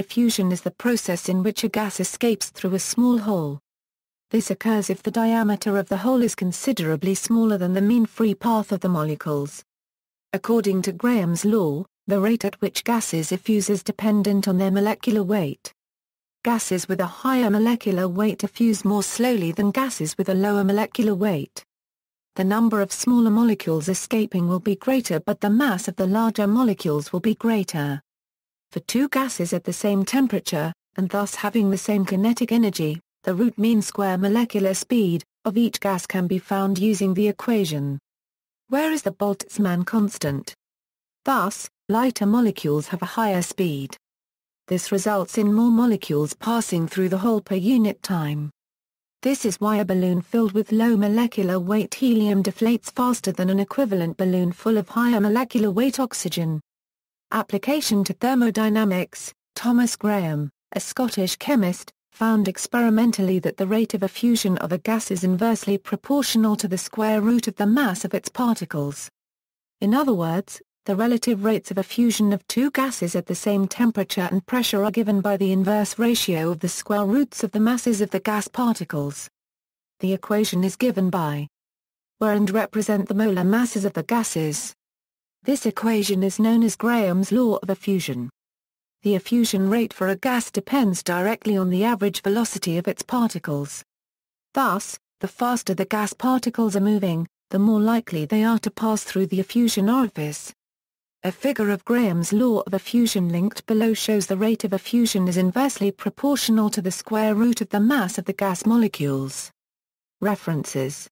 Effusion is the process in which a gas escapes through a small hole. This occurs if the diameter of the hole is considerably smaller than the mean free path of the molecules. According to Graham's law, the rate at which gases effuse is dependent on their molecular weight. Gases with a higher molecular weight effuse more slowly than gases with a lower molecular weight. The number of smaller molecules escaping will be greater but the mass of the larger molecules will be greater for two gases at the same temperature, and thus having the same kinetic energy, the root mean square molecular speed of each gas can be found using the equation. Where is the Boltzmann constant? Thus, lighter molecules have a higher speed. This results in more molecules passing through the hole per unit time. This is why a balloon filled with low molecular weight helium deflates faster than an equivalent balloon full of higher molecular weight oxygen. Application to Thermodynamics, Thomas Graham, a Scottish chemist, found experimentally that the rate of effusion of a gas is inversely proportional to the square root of the mass of its particles. In other words, the relative rates of effusion of two gases at the same temperature and pressure are given by the inverse ratio of the square roots of the masses of the gas particles. The equation is given by where and represent the molar masses of the gases. This equation is known as Graham's law of effusion. The effusion rate for a gas depends directly on the average velocity of its particles. Thus, the faster the gas particles are moving, the more likely they are to pass through the effusion orifice. A figure of Graham's law of effusion linked below shows the rate of effusion is inversely proportional to the square root of the mass of the gas molecules. References